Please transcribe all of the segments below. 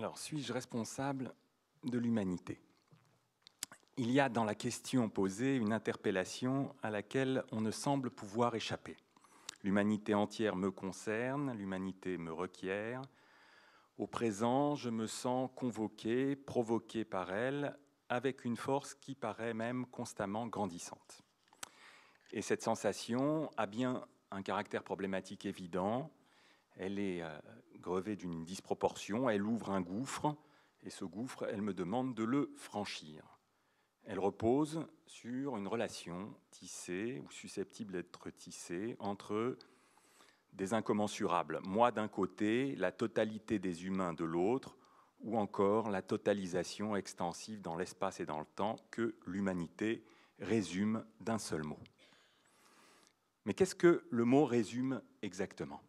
Alors, suis-je responsable de l'humanité Il y a dans la question posée une interpellation à laquelle on ne semble pouvoir échapper. L'humanité entière me concerne, l'humanité me requiert. Au présent, je me sens convoqué, provoqué par elle, avec une force qui paraît même constamment grandissante. Et cette sensation a bien un caractère problématique évident, elle est euh, grevée d'une disproportion, elle ouvre un gouffre, et ce gouffre, elle me demande de le franchir. Elle repose sur une relation tissée ou susceptible d'être tissée entre des incommensurables. Moi d'un côté, la totalité des humains de l'autre, ou encore la totalisation extensive dans l'espace et dans le temps que l'humanité résume d'un seul mot. Mais qu'est-ce que le mot résume exactement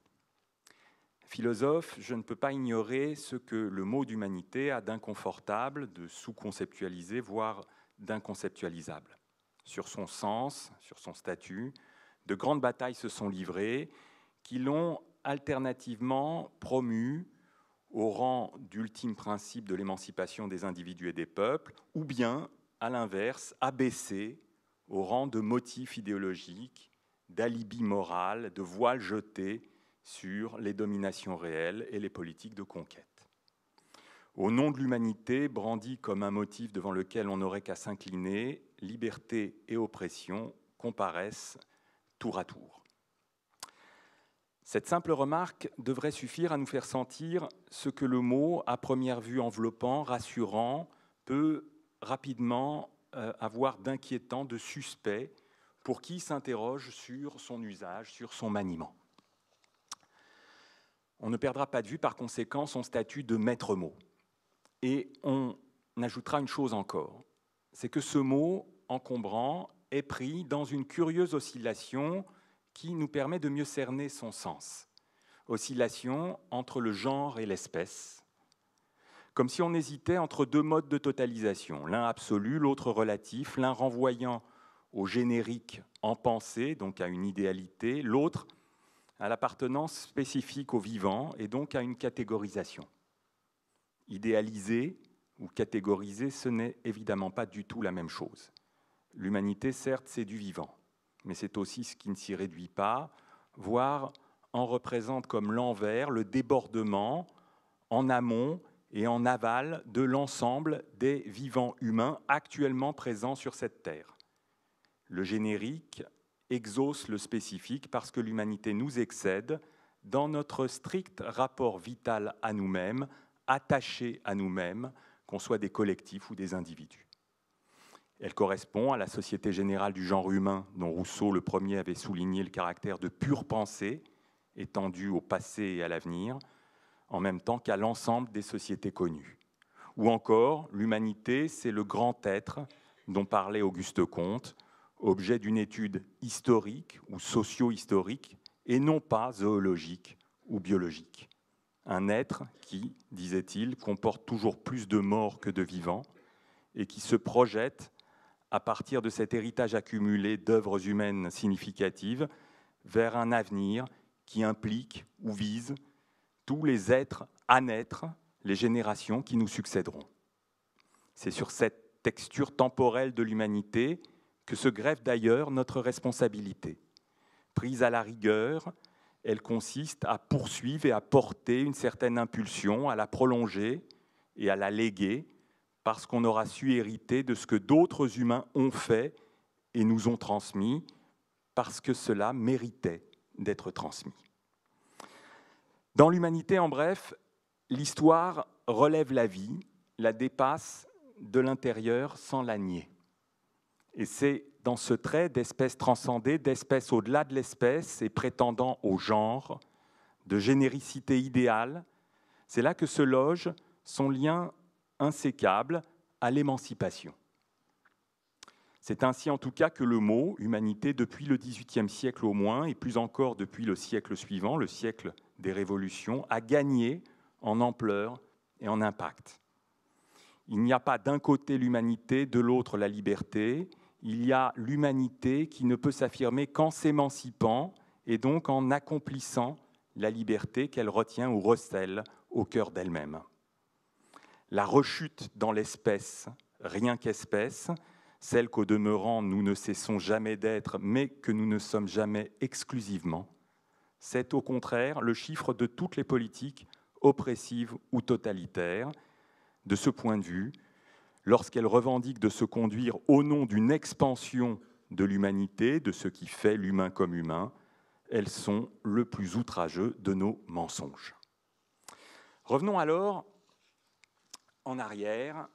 Philosophe, je ne peux pas ignorer ce que le mot d'humanité a d'inconfortable, de sous-conceptualisé, voire d'inconceptualisable. Sur son sens, sur son statut, de grandes batailles se sont livrées qui l'ont alternativement promu au rang d'ultime principe de l'émancipation des individus et des peuples, ou bien, à l'inverse, abaissé au rang de motif idéologique, d'alibi moral, de voile jeté sur les dominations réelles et les politiques de conquête. Au nom de l'humanité, brandi comme un motif devant lequel on n'aurait qu'à s'incliner, liberté et oppression comparaissent tour à tour. Cette simple remarque devrait suffire à nous faire sentir ce que le mot, à première vue enveloppant, rassurant, peut rapidement euh, avoir d'inquiétant, de suspect, pour qui s'interroge sur son usage, sur son maniement. On ne perdra pas de vue par conséquent son statut de maître mot. Et on ajoutera une chose encore, c'est que ce mot encombrant est pris dans une curieuse oscillation qui nous permet de mieux cerner son sens. Oscillation entre le genre et l'espèce, comme si on hésitait entre deux modes de totalisation, l'un absolu, l'autre relatif, l'un renvoyant au générique en pensée, donc à une idéalité, l'autre à l'appartenance spécifique au vivant et donc à une catégorisation. Idéaliser ou catégoriser, ce n'est évidemment pas du tout la même chose. L'humanité, certes, c'est du vivant, mais c'est aussi ce qui ne s'y réduit pas, voire en représente comme l'envers, le débordement en amont et en aval de l'ensemble des vivants humains actuellement présents sur cette Terre. Le générique exauce le spécifique parce que l'humanité nous excède dans notre strict rapport vital à nous-mêmes, attaché à nous-mêmes, qu'on soit des collectifs ou des individus. Elle correspond à la société générale du genre humain dont Rousseau le premier avait souligné le caractère de pure pensée, étendue au passé et à l'avenir, en même temps qu'à l'ensemble des sociétés connues. Ou encore, l'humanité, c'est le grand être dont parlait Auguste Comte, objet d'une étude historique ou socio-historique et non pas zoologique ou biologique. Un être qui, disait-il, comporte toujours plus de morts que de vivants et qui se projette à partir de cet héritage accumulé d'œuvres humaines significatives vers un avenir qui implique ou vise tous les êtres à naître, les générations qui nous succéderont. C'est sur cette texture temporelle de l'humanité que se grève d'ailleurs notre responsabilité. Prise à la rigueur, elle consiste à poursuivre et à porter une certaine impulsion, à la prolonger et à la léguer, parce qu'on aura su hériter de ce que d'autres humains ont fait et nous ont transmis, parce que cela méritait d'être transmis. Dans l'humanité, en bref, l'histoire relève la vie, la dépasse de l'intérieur sans la nier. Et c'est dans ce trait d'espèce transcendée, d'espèce au-delà de l'espèce et prétendant au genre, de généricité idéale, c'est là que se loge son lien insécable à l'émancipation. C'est ainsi en tout cas que le mot humanité, depuis le XVIIIe siècle au moins, et plus encore depuis le siècle suivant, le siècle des révolutions, a gagné en ampleur et en impact. Il n'y a pas d'un côté l'humanité, de l'autre la liberté, il y a l'humanité qui ne peut s'affirmer qu'en s'émancipant et donc en accomplissant la liberté qu'elle retient ou recèle au cœur d'elle-même. La rechute dans l'espèce, rien qu'espèce, celle qu'au demeurant nous ne cessons jamais d'être, mais que nous ne sommes jamais exclusivement, c'est au contraire le chiffre de toutes les politiques oppressives ou totalitaires. De ce point de vue, lorsqu'elles revendiquent de se conduire au nom d'une expansion de l'humanité, de ce qui fait l'humain comme humain, elles sont le plus outrageux de nos mensonges. Revenons alors en arrière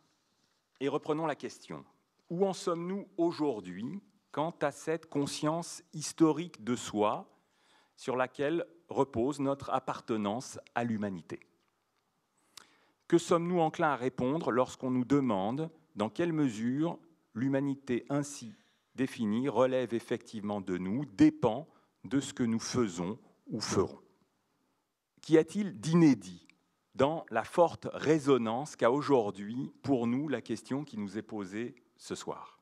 et reprenons la question. Où en sommes-nous aujourd'hui quant à cette conscience historique de soi sur laquelle repose notre appartenance à l'humanité que sommes-nous enclins à répondre lorsqu'on nous demande dans quelle mesure l'humanité ainsi définie relève effectivement de nous, dépend de ce que nous faisons ou ferons Qu'y a-t-il d'inédit dans la forte résonance qu'a aujourd'hui pour nous la question qui nous est posée ce soir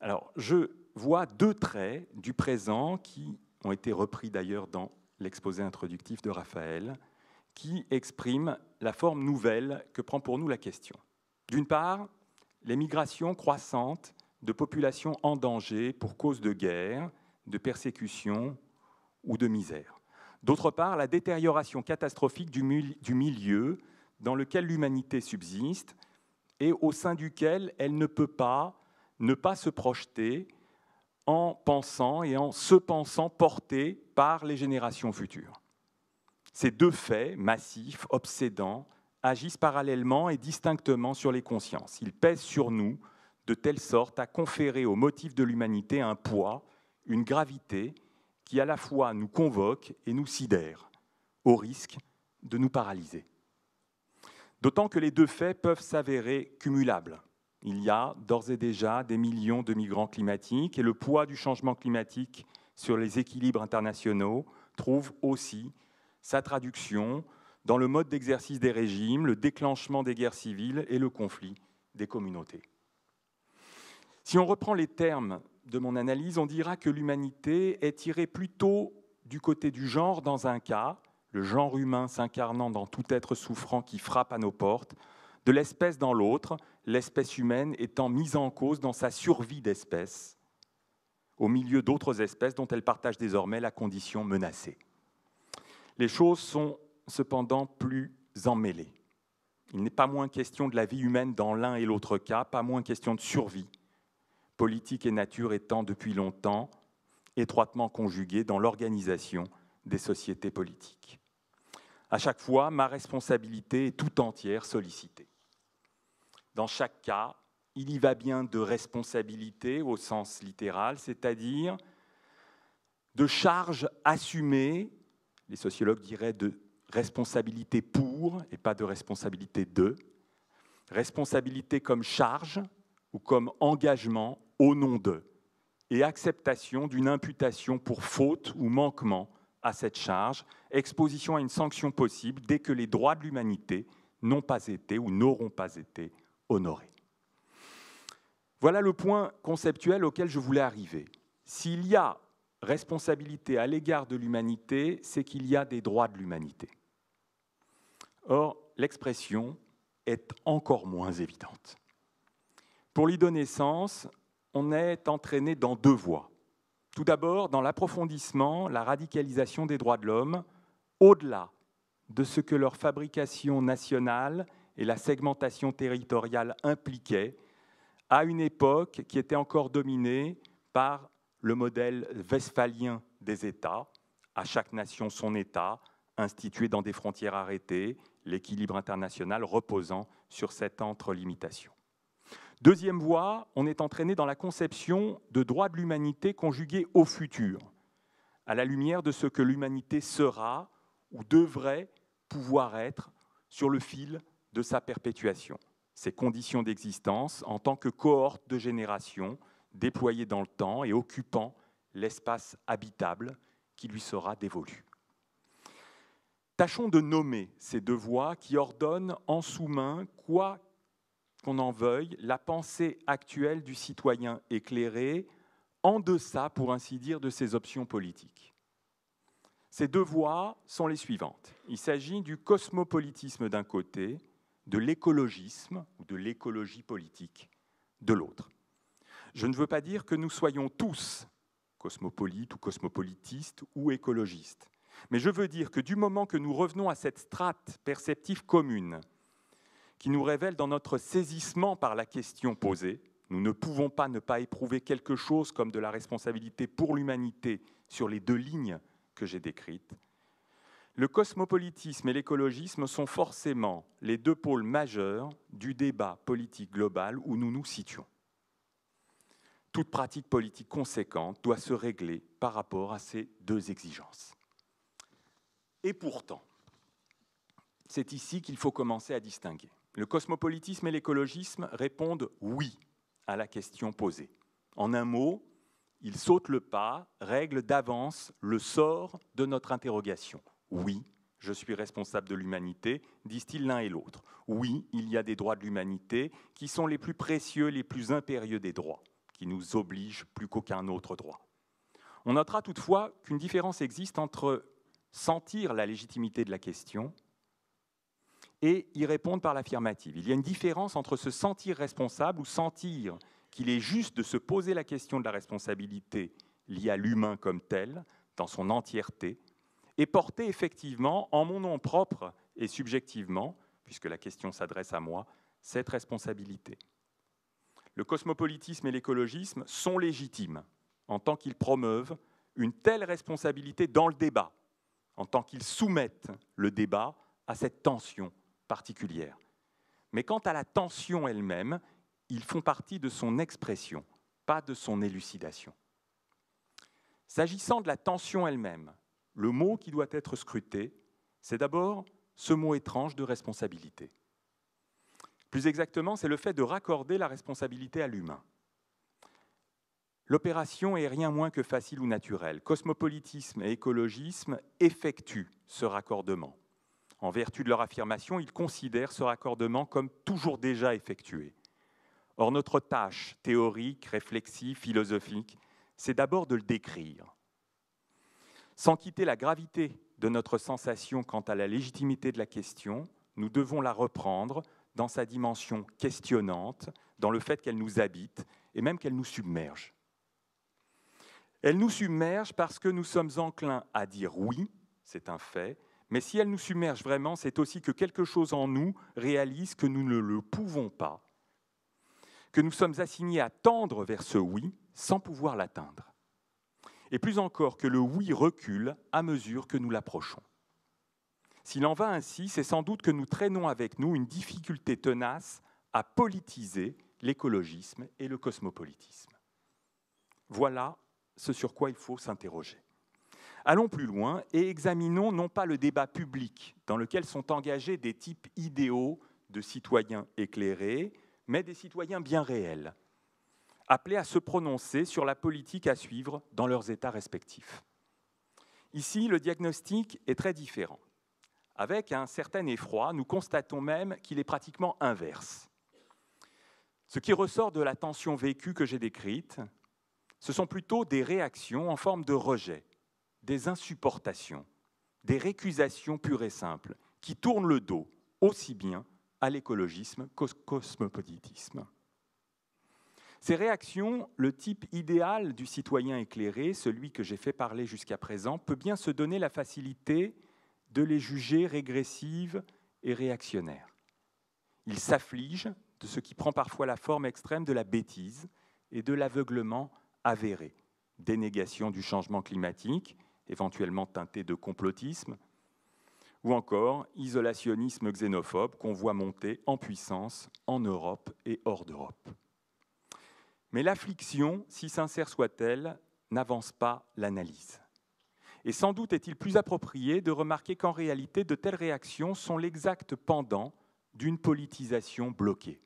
Alors, je vois deux traits du présent qui ont été repris d'ailleurs dans l'exposé introductif de Raphaël qui exprime la forme nouvelle que prend pour nous la question. D'une part, les migrations croissantes de populations en danger pour cause de guerre, de persécution ou de misère. D'autre part, la détérioration catastrophique du, milieu dans lequel l'humanité subsiste et au sein duquel elle ne peut pas ne pas se projeter en pensant et en se pensant portée par les générations futures. Ces deux faits massifs, obsédants, agissent parallèlement et distinctement sur les consciences. Ils pèsent sur nous de telle sorte à conférer au motif de l'humanité un poids, une gravité qui à la fois nous convoque et nous sidère, au risque de nous paralyser. D'autant que les deux faits peuvent s'avérer cumulables. Il y a d'ores et déjà des millions de migrants climatiques et le poids du changement climatique sur les équilibres internationaux trouve aussi sa traduction dans le mode d'exercice des régimes, le déclenchement des guerres civiles et le conflit des communautés. Si on reprend les termes de mon analyse, on dira que l'humanité est tirée plutôt du côté du genre dans un cas, le genre humain s'incarnant dans tout être souffrant qui frappe à nos portes, de l'espèce dans l'autre, l'espèce humaine étant mise en cause dans sa survie d'espèce, au milieu d'autres espèces dont elle partage désormais la condition menacée. Les choses sont cependant plus emmêlées. Il n'est pas moins question de la vie humaine dans l'un et l'autre cas, pas moins question de survie, politique et nature étant depuis longtemps étroitement conjuguées dans l'organisation des sociétés politiques. À chaque fois, ma responsabilité est tout entière sollicitée. Dans chaque cas, il y va bien de responsabilité au sens littéral, c'est-à-dire de charges assumées les sociologues diraient de responsabilité pour et pas de responsabilité de, responsabilité comme charge ou comme engagement au nom de, et acceptation d'une imputation pour faute ou manquement à cette charge, exposition à une sanction possible dès que les droits de l'humanité n'ont pas été ou n'auront pas été honorés. Voilà le point conceptuel auquel je voulais arriver. S'il y a responsabilité à l'égard de l'humanité, c'est qu'il y a des droits de l'humanité. Or, l'expression est encore moins évidente. Pour lui donner sens, on est entraîné dans deux voies. Tout d'abord, dans l'approfondissement, la radicalisation des droits de l'homme, au-delà de ce que leur fabrication nationale et la segmentation territoriale impliquaient, à une époque qui était encore dominée par le modèle westphalien des États, à chaque nation son État, institué dans des frontières arrêtées, l'équilibre international reposant sur cette entre-limitation. Deuxième voie, on est entraîné dans la conception de droits de l'humanité conjugués au futur, à la lumière de ce que l'humanité sera ou devrait pouvoir être sur le fil de sa perpétuation, ses conditions d'existence en tant que cohorte de générations déployé dans le temps et occupant l'espace habitable qui lui sera dévolu. Tâchons de nommer ces deux voies qui ordonnent en sous-main, quoi qu'on en veuille, la pensée actuelle du citoyen éclairé, en deçà, pour ainsi dire, de ses options politiques. Ces deux voies sont les suivantes. Il s'agit du cosmopolitisme d'un côté, de l'écologisme ou de l'écologie politique de l'autre. Je ne veux pas dire que nous soyons tous cosmopolites ou cosmopolitistes ou écologistes, mais je veux dire que du moment que nous revenons à cette strate perceptive commune, qui nous révèle dans notre saisissement par la question posée, nous ne pouvons pas ne pas éprouver quelque chose comme de la responsabilité pour l'humanité sur les deux lignes que j'ai décrites. Le cosmopolitisme et l'écologisme sont forcément les deux pôles majeurs du débat politique global où nous nous situons toute pratique politique conséquente doit se régler par rapport à ces deux exigences. Et pourtant, c'est ici qu'il faut commencer à distinguer. Le cosmopolitisme et l'écologisme répondent oui à la question posée. En un mot, ils sautent le pas, règlent d'avance le sort de notre interrogation. Oui, je suis responsable de l'humanité, disent-ils l'un et l'autre. Oui, il y a des droits de l'humanité qui sont les plus précieux, les plus impérieux des droits qui nous oblige plus qu'aucun autre droit. On notera toutefois qu'une différence existe entre sentir la légitimité de la question et y répondre par l'affirmative. Il y a une différence entre se sentir responsable ou sentir qu'il est juste de se poser la question de la responsabilité liée à l'humain comme tel, dans son entièreté, et porter effectivement, en mon nom propre et subjectivement, puisque la question s'adresse à moi, cette responsabilité le cosmopolitisme et l'écologisme sont légitimes en tant qu'ils promeuvent une telle responsabilité dans le débat, en tant qu'ils soumettent le débat à cette tension particulière. Mais quant à la tension elle-même, ils font partie de son expression, pas de son élucidation. S'agissant de la tension elle-même, le mot qui doit être scruté, c'est d'abord ce mot étrange de responsabilité. Plus exactement, c'est le fait de raccorder la responsabilité à l'humain. L'opération est rien moins que facile ou naturelle. Cosmopolitisme et écologisme effectuent ce raccordement. En vertu de leur affirmation, ils considèrent ce raccordement comme toujours déjà effectué. Or, notre tâche théorique, réflexive, philosophique, c'est d'abord de le décrire. Sans quitter la gravité de notre sensation quant à la légitimité de la question, nous devons la reprendre, dans sa dimension questionnante, dans le fait qu'elle nous habite et même qu'elle nous submerge. Elle nous submerge parce que nous sommes enclins à dire oui, c'est un fait, mais si elle nous submerge vraiment, c'est aussi que quelque chose en nous réalise que nous ne le pouvons pas, que nous sommes assignés à tendre vers ce oui sans pouvoir l'atteindre. Et plus encore que le oui recule à mesure que nous l'approchons. S'il en va ainsi, c'est sans doute que nous traînons avec nous une difficulté tenace à politiser l'écologisme et le cosmopolitisme. Voilà ce sur quoi il faut s'interroger. Allons plus loin et examinons non pas le débat public dans lequel sont engagés des types idéaux de citoyens éclairés, mais des citoyens bien réels, appelés à se prononcer sur la politique à suivre dans leurs États respectifs. Ici, le diagnostic est très différent. Avec un certain effroi, nous constatons même qu'il est pratiquement inverse. Ce qui ressort de la tension vécue que j'ai décrite, ce sont plutôt des réactions en forme de rejet, des insupportations, des récusations pures et simples, qui tournent le dos aussi bien à l'écologisme qu'au cosmopolitisme. Ces réactions, le type idéal du citoyen éclairé, celui que j'ai fait parler jusqu'à présent, peut bien se donner la facilité de les juger régressives et réactionnaires. Ils s'affligent de ce qui prend parfois la forme extrême de la bêtise et de l'aveuglement avéré, dénégation du changement climatique, éventuellement teinté de complotisme, ou encore isolationnisme xénophobe qu'on voit monter en puissance en Europe et hors d'Europe. Mais l'affliction, si sincère soit-elle, n'avance pas l'analyse. Et sans doute est-il plus approprié de remarquer qu'en réalité, de telles réactions sont l'exact pendant d'une politisation bloquée.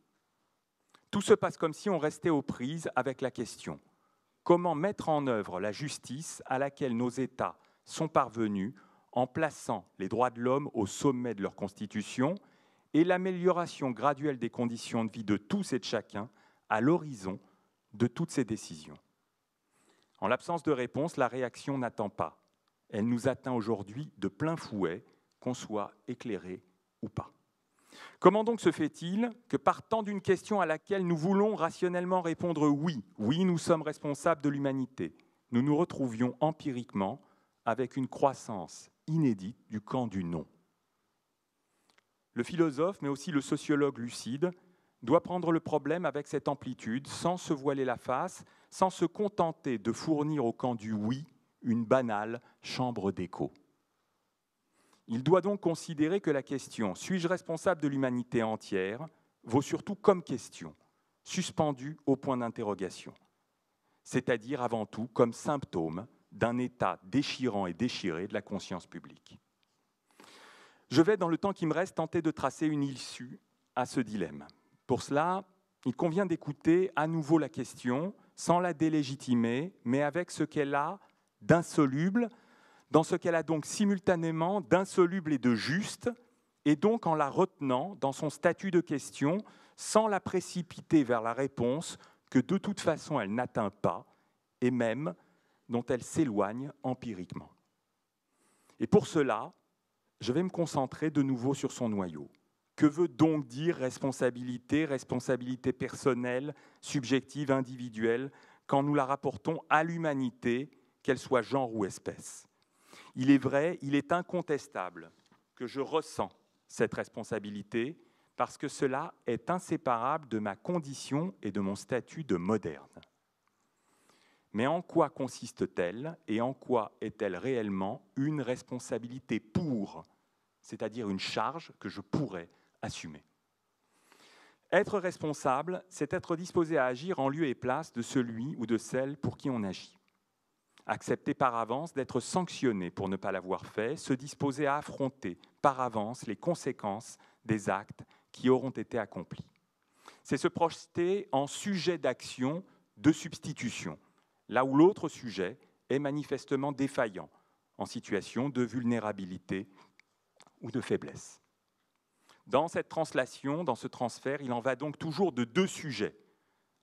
Tout se passe comme si on restait aux prises avec la question comment mettre en œuvre la justice à laquelle nos États sont parvenus en plaçant les droits de l'homme au sommet de leur constitution et l'amélioration graduelle des conditions de vie de tous et de chacun à l'horizon de toutes ces décisions. En l'absence de réponse, la réaction n'attend pas elle nous atteint aujourd'hui de plein fouet, qu'on soit éclairé ou pas. Comment donc se fait-il que partant d'une question à laquelle nous voulons rationnellement répondre oui, oui, nous sommes responsables de l'humanité, nous nous retrouvions empiriquement avec une croissance inédite du camp du non Le philosophe, mais aussi le sociologue lucide, doit prendre le problème avec cette amplitude, sans se voiler la face, sans se contenter de fournir au camp du oui une banale chambre d'écho. Il doit donc considérer que la question Suis-je responsable de l'humanité entière vaut surtout comme question, suspendue au point d'interrogation, c'est-à-dire avant tout comme symptôme d'un état déchirant et déchiré de la conscience publique. Je vais, dans le temps qui me reste, tenter de tracer une issue à ce dilemme. Pour cela, il convient d'écouter à nouveau la question, sans la délégitimer, mais avec ce qu'elle a d'insoluble, dans ce qu'elle a donc simultanément d'insoluble et de juste, et donc en la retenant dans son statut de question, sans la précipiter vers la réponse que de toute façon elle n'atteint pas, et même dont elle s'éloigne empiriquement. Et pour cela, je vais me concentrer de nouveau sur son noyau. Que veut donc dire responsabilité, responsabilité personnelle, subjective, individuelle, quand nous la rapportons à l'humanité qu'elle soit genre ou espèce. Il est vrai, il est incontestable que je ressens cette responsabilité parce que cela est inséparable de ma condition et de mon statut de moderne. Mais en quoi consiste-t-elle et en quoi est-elle réellement une responsabilité pour, c'est-à-dire une charge que je pourrais assumer Être responsable, c'est être disposé à agir en lieu et place de celui ou de celle pour qui on agit accepter par avance d'être sanctionné pour ne pas l'avoir fait, se disposer à affronter par avance les conséquences des actes qui auront été accomplis. C'est se projeter en sujet d'action de substitution, là où l'autre sujet est manifestement défaillant, en situation de vulnérabilité ou de faiblesse. Dans cette translation, dans ce transfert, il en va donc toujours de deux sujets,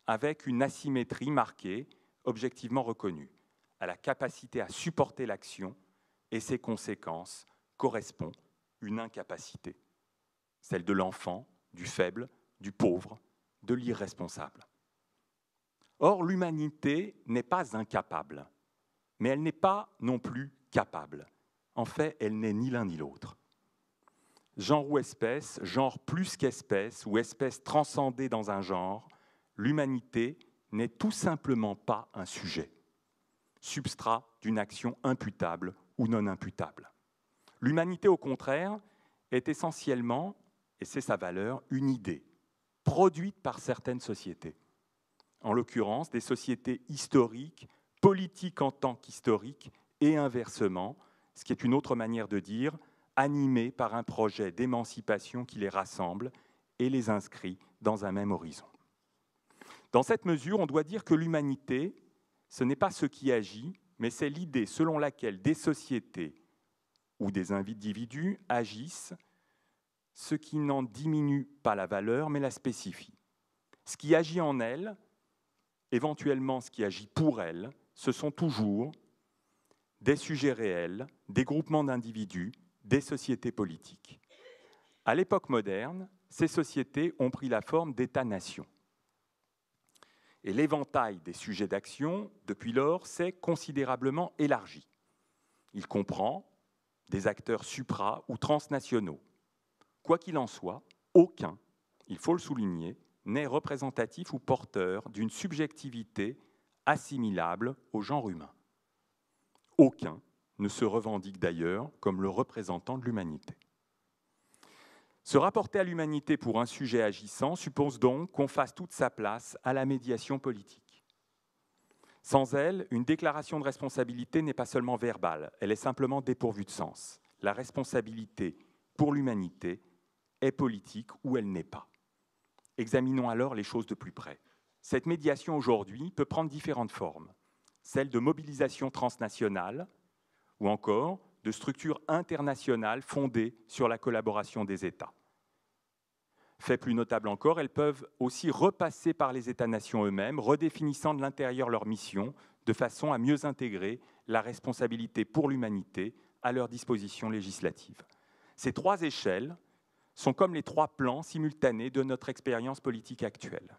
avec une asymétrie marquée, objectivement reconnue à la capacité à supporter l'action et ses conséquences correspond une incapacité, celle de l'enfant, du faible, du pauvre, de l'irresponsable. Or, l'humanité n'est pas incapable, mais elle n'est pas non plus capable. En fait, elle n'est ni l'un ni l'autre. Genre ou espèce, genre plus qu'espèce, ou espèce transcendée dans un genre, l'humanité n'est tout simplement pas un sujet substrat d'une action imputable ou non imputable. L'humanité, au contraire, est essentiellement, et c'est sa valeur, une idée, produite par certaines sociétés. En l'occurrence, des sociétés historiques, politiques en tant qu'historiques, et inversement, ce qui est une autre manière de dire, animées par un projet d'émancipation qui les rassemble et les inscrit dans un même horizon. Dans cette mesure, on doit dire que l'humanité ce n'est pas ce qui agit, mais c'est l'idée selon laquelle des sociétés ou des individus agissent, ce qui n'en diminue pas la valeur, mais la spécifie. Ce qui agit en elle, éventuellement ce qui agit pour elle, ce sont toujours des sujets réels, des groupements d'individus, des sociétés politiques. À l'époque moderne, ces sociétés ont pris la forme d'États-nations. Et l'éventail des sujets d'action, depuis lors, s'est considérablement élargi. Il comprend des acteurs supra ou transnationaux. Quoi qu'il en soit, aucun, il faut le souligner, n'est représentatif ou porteur d'une subjectivité assimilable au genre humain. Aucun ne se revendique d'ailleurs comme le représentant de l'humanité. Se rapporter à l'humanité pour un sujet agissant suppose donc qu'on fasse toute sa place à la médiation politique. Sans elle, une déclaration de responsabilité n'est pas seulement verbale, elle est simplement dépourvue de sens. La responsabilité pour l'humanité est politique ou elle n'est pas. Examinons alors les choses de plus près. Cette médiation aujourd'hui peut prendre différentes formes. Celle de mobilisation transnationale ou encore de structures internationales fondées sur la collaboration des États. Fait plus notable encore, elles peuvent aussi repasser par les États-nations eux-mêmes, redéfinissant de l'intérieur leur mission, de façon à mieux intégrer la responsabilité pour l'humanité à leur disposition législative. Ces trois échelles sont comme les trois plans simultanés de notre expérience politique actuelle.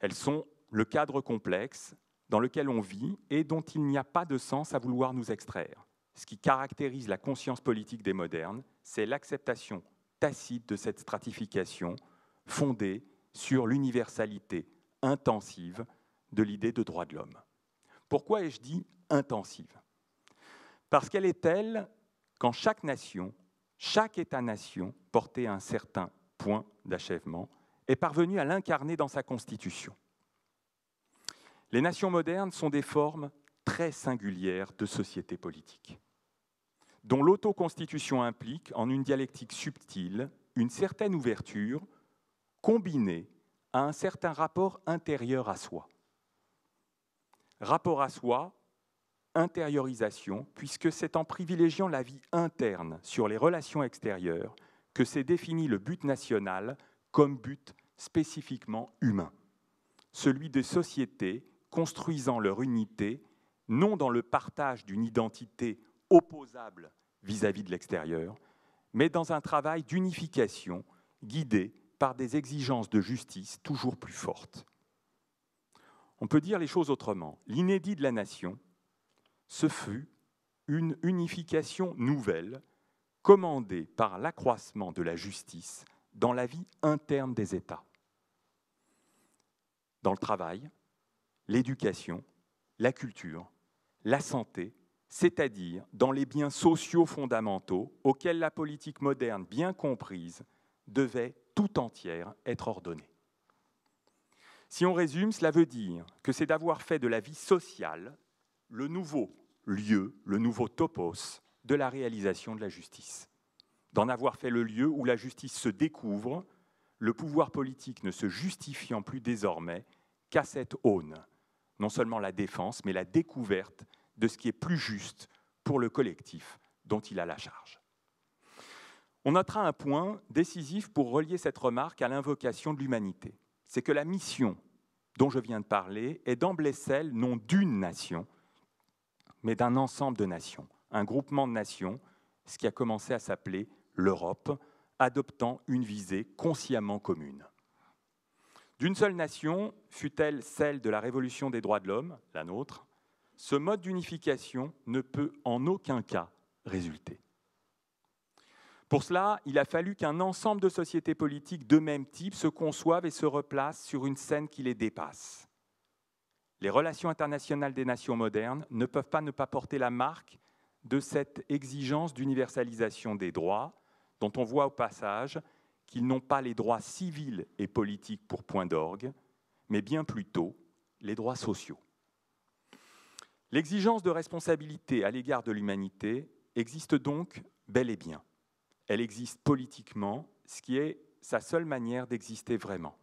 Elles sont le cadre complexe dans lequel on vit et dont il n'y a pas de sens à vouloir nous extraire ce qui caractérise la conscience politique des modernes, c'est l'acceptation tacite de cette stratification fondée sur l'universalité intensive de l'idée de droit de l'homme. Pourquoi ai-je dit intensive Parce qu'elle est telle qu'en chaque nation, chaque État-nation, porté à un certain point d'achèvement, est parvenu à l'incarner dans sa constitution. Les nations modernes sont des formes très singulières de société politique dont l'autoconstitution implique, en une dialectique subtile, une certaine ouverture combinée à un certain rapport intérieur à soi. Rapport à soi, intériorisation, puisque c'est en privilégiant la vie interne sur les relations extérieures que s'est défini le but national comme but spécifiquement humain, celui de sociétés construisant leur unité non dans le partage d'une identité opposable vis-à-vis de l'extérieur, mais dans un travail d'unification guidé par des exigences de justice toujours plus fortes. On peut dire les choses autrement. L'inédit de la nation, ce fut une unification nouvelle commandée par l'accroissement de la justice dans la vie interne des États, dans le travail, l'éducation, la culture, la santé c'est-à-dire dans les biens sociaux fondamentaux auxquels la politique moderne, bien comprise, devait tout entière être ordonnée. Si on résume, cela veut dire que c'est d'avoir fait de la vie sociale le nouveau lieu, le nouveau topos de la réalisation de la justice, d'en avoir fait le lieu où la justice se découvre, le pouvoir politique ne se justifiant plus désormais qu'à cette aune, non seulement la défense, mais la découverte de ce qui est plus juste pour le collectif dont il a la charge. On notera un point décisif pour relier cette remarque à l'invocation de l'humanité. C'est que la mission dont je viens de parler est d'emblée celle non d'une nation, mais d'un ensemble de nations, un groupement de nations, ce qui a commencé à s'appeler l'Europe, adoptant une visée consciemment commune. D'une seule nation, fut-elle celle de la révolution des droits de l'homme, la nôtre, ce mode d'unification ne peut en aucun cas résulter. Pour cela, il a fallu qu'un ensemble de sociétés politiques de même type se conçoivent et se replacent sur une scène qui les dépasse. Les relations internationales des nations modernes ne peuvent pas ne pas porter la marque de cette exigence d'universalisation des droits, dont on voit au passage qu'ils n'ont pas les droits civils et politiques pour point d'orgue, mais bien plutôt les droits sociaux. L'exigence de responsabilité à l'égard de l'humanité existe donc bel et bien. Elle existe politiquement, ce qui est sa seule manière d'exister vraiment.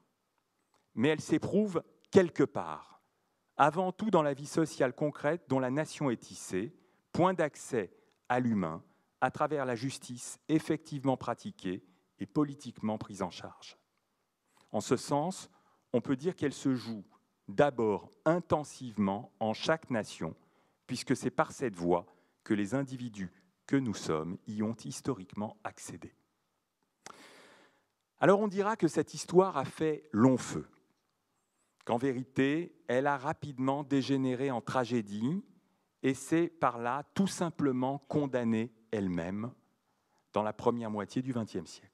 Mais elle s'éprouve quelque part, avant tout dans la vie sociale concrète dont la nation est tissée, point d'accès à l'humain à travers la justice effectivement pratiquée et politiquement prise en charge. En ce sens, on peut dire qu'elle se joue d'abord intensivement en chaque nation, puisque c'est par cette voie que les individus que nous sommes y ont historiquement accédé. Alors on dira que cette histoire a fait long feu, qu'en vérité, elle a rapidement dégénéré en tragédie et s'est par là tout simplement condamnée elle-même dans la première moitié du XXe siècle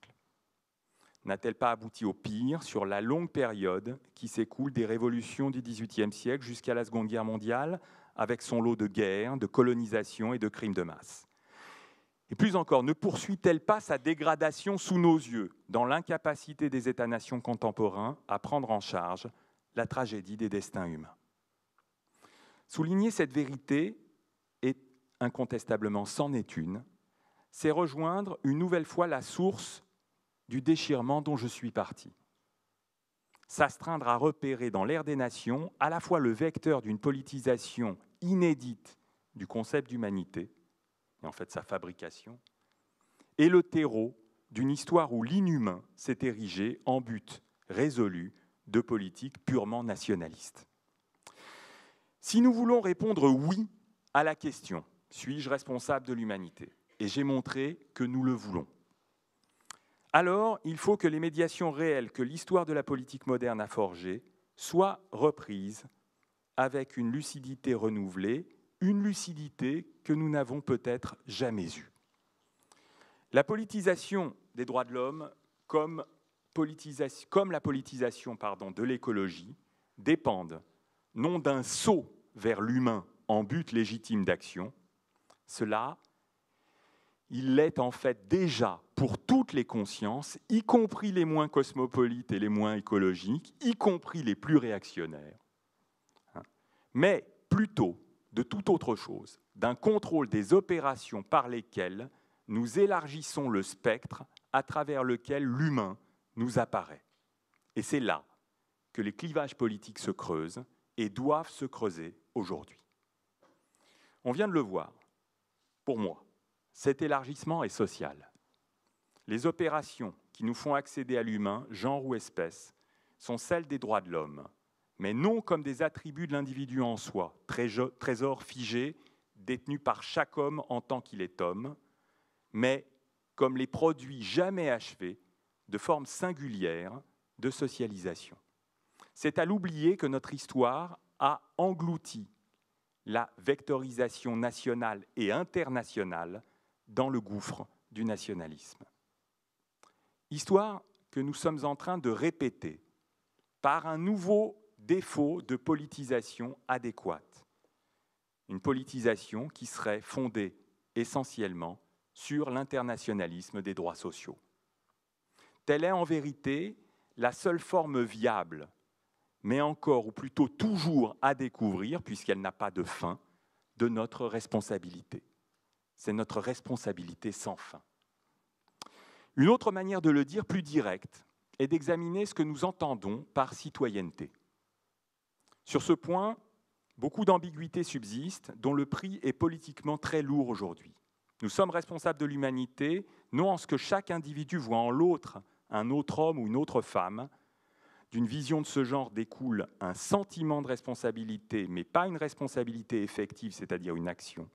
n'a-t-elle pas abouti au pire sur la longue période qui s'écoule des révolutions du XVIIIe siècle jusqu'à la Seconde Guerre mondiale, avec son lot de guerres, de colonisations et de crimes de masse Et plus encore, ne poursuit-elle pas sa dégradation sous nos yeux, dans l'incapacité des États-nations contemporains à prendre en charge la tragédie des destins humains Souligner cette vérité est incontestablement, c'en est une, c'est rejoindre une nouvelle fois la source du déchirement dont je suis parti. S'astreindre à repérer dans l'ère des nations à la fois le vecteur d'une politisation inédite du concept d'humanité, et en fait sa fabrication, et le terreau d'une histoire où l'inhumain s'est érigé en but résolu de politique purement nationaliste. Si nous voulons répondre oui à la question suis-je responsable de l'humanité Et j'ai montré que nous le voulons alors il faut que les médiations réelles que l'histoire de la politique moderne a forgées soient reprises avec une lucidité renouvelée, une lucidité que nous n'avons peut-être jamais eue. La politisation des droits de l'homme comme, la politisation pardon, de l'écologie dépendent non d'un saut vers l'humain en but légitime d'action, cela, il l'est en fait déjà pour toutes les consciences, y compris les moins cosmopolites et les moins écologiques, y compris les plus réactionnaires, hein. mais plutôt de toute autre chose, d'un contrôle des opérations par lesquelles nous élargissons le spectre à travers lequel l'humain nous apparaît. Et c'est là que les clivages politiques se creusent et doivent se creuser aujourd'hui. On vient de le voir. Pour moi, cet élargissement est social. Les opérations qui nous font accéder à l'humain, genre ou espèce, sont celles des droits de l'homme, mais non comme des attributs de l'individu en soi, trésor figé, détenu par chaque homme en tant qu'il est homme, mais comme les produits jamais achevés de formes singulières de socialisation. C'est à l'oublier que notre histoire a englouti la vectorisation nationale et internationale dans le gouffre du nationalisme. Histoire que nous sommes en train de répéter par un nouveau défaut de politisation adéquate. Une politisation qui serait fondée essentiellement sur l'internationalisme des droits sociaux. Telle est en vérité la seule forme viable, mais encore, ou plutôt toujours à découvrir, puisqu'elle n'a pas de fin, de notre responsabilité. C'est notre responsabilité sans fin. Une autre manière de le dire, plus directe, est d'examiner ce que nous entendons par citoyenneté. Sur ce point, beaucoup d'ambiguïtés subsistent, dont le prix est politiquement très lourd aujourd'hui. Nous sommes responsables de l'humanité, non en ce que chaque individu voit en l'autre, un autre homme ou une autre femme. D'une vision de ce genre découle un sentiment de responsabilité, mais pas une responsabilité effective, c'est-à-dire une action.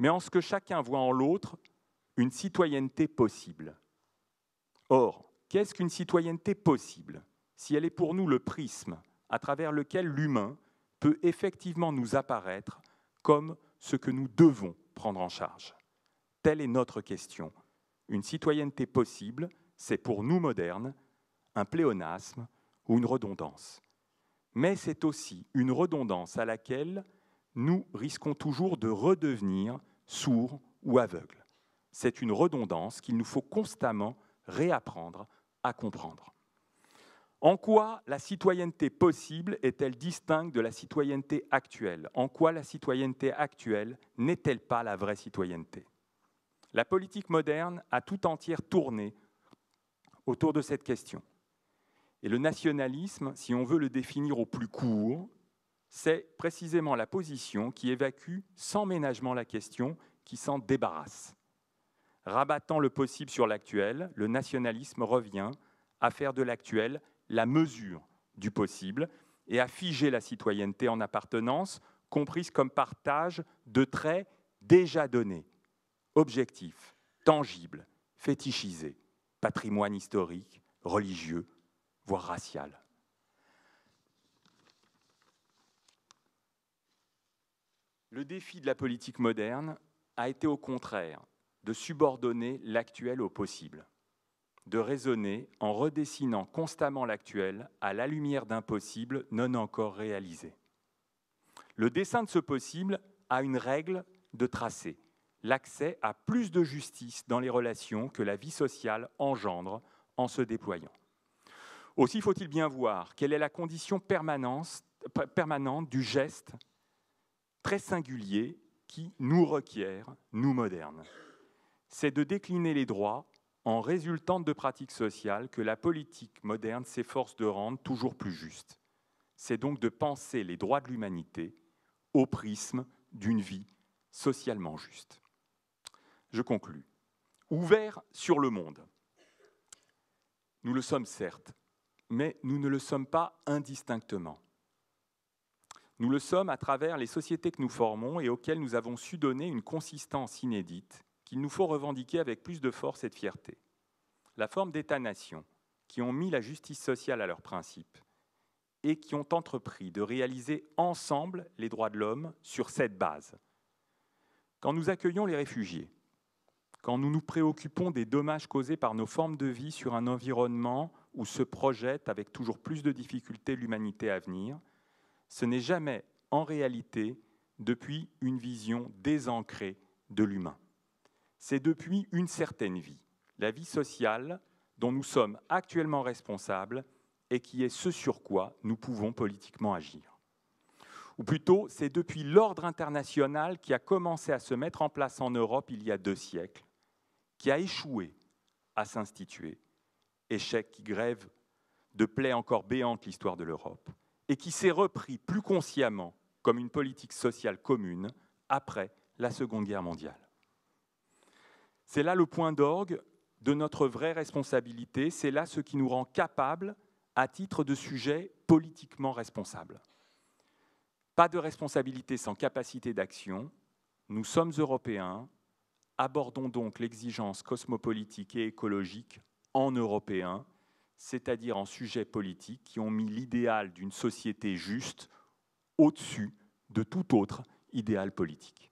Mais en ce que chacun voit en l'autre, une citoyenneté possible. Or, qu'est-ce qu'une citoyenneté possible si elle est pour nous le prisme à travers lequel l'humain peut effectivement nous apparaître comme ce que nous devons prendre en charge Telle est notre question. Une citoyenneté possible, c'est pour nous modernes un pléonasme ou une redondance. Mais c'est aussi une redondance à laquelle nous risquons toujours de redevenir sourds ou aveugles. C'est une redondance qu'il nous faut constamment réapprendre à comprendre. En quoi la citoyenneté possible est-elle distincte de la citoyenneté actuelle En quoi la citoyenneté actuelle n'est-elle pas la vraie citoyenneté La politique moderne a tout entière tourné autour de cette question. Et le nationalisme, si on veut le définir au plus court, c'est précisément la position qui évacue sans ménagement la question, qui s'en débarrasse. Rabattant le possible sur l'actuel, le nationalisme revient à faire de l'actuel la mesure du possible et à figer la citoyenneté en appartenance, comprise comme partage de traits déjà donnés, objectifs, tangibles, fétichisés, patrimoine historique, religieux, voire racial. Le défi de la politique moderne a été au contraire de subordonner l'actuel au possible, de raisonner en redessinant constamment l'actuel à la lumière d'un possible non encore réalisé. Le dessin de ce possible a une règle de tracé, l'accès à plus de justice dans les relations que la vie sociale engendre en se déployant. Aussi faut-il bien voir quelle est la condition permanente du geste très singulier qui nous requiert, nous modernes c'est de décliner les droits en résultant de pratiques sociales que la politique moderne s'efforce de rendre toujours plus juste. C'est donc de penser les droits de l'humanité au prisme d'une vie socialement juste. Je conclus. Ouvert sur le monde. Nous le sommes certes, mais nous ne le sommes pas indistinctement. Nous le sommes à travers les sociétés que nous formons et auxquelles nous avons su donner une consistance inédite qu'il nous faut revendiquer avec plus de force et de fierté. La forme d'État-nation, qui ont mis la justice sociale à leurs principes et qui ont entrepris de réaliser ensemble les droits de l'homme sur cette base. Quand nous accueillons les réfugiés, quand nous nous préoccupons des dommages causés par nos formes de vie sur un environnement où se projette avec toujours plus de difficultés l'humanité à venir, ce n'est jamais en réalité depuis une vision désancrée de l'humain c'est depuis une certaine vie, la vie sociale dont nous sommes actuellement responsables et qui est ce sur quoi nous pouvons politiquement agir. Ou plutôt, c'est depuis l'ordre international qui a commencé à se mettre en place en Europe il y a deux siècles, qui a échoué à s'instituer, échec qui grève de plaies encore béantes l'histoire de l'Europe, et qui s'est repris plus consciemment comme une politique sociale commune après la Seconde Guerre mondiale. C'est là le point d'orgue de notre vraie responsabilité, c'est là ce qui nous rend capables, à titre de sujet politiquement responsables. Pas de responsabilité sans capacité d'action, nous sommes européens, abordons donc l'exigence cosmopolitique et écologique en européens, c'est-à-dire en sujets politiques qui ont mis l'idéal d'une société juste au-dessus de tout autre idéal politique.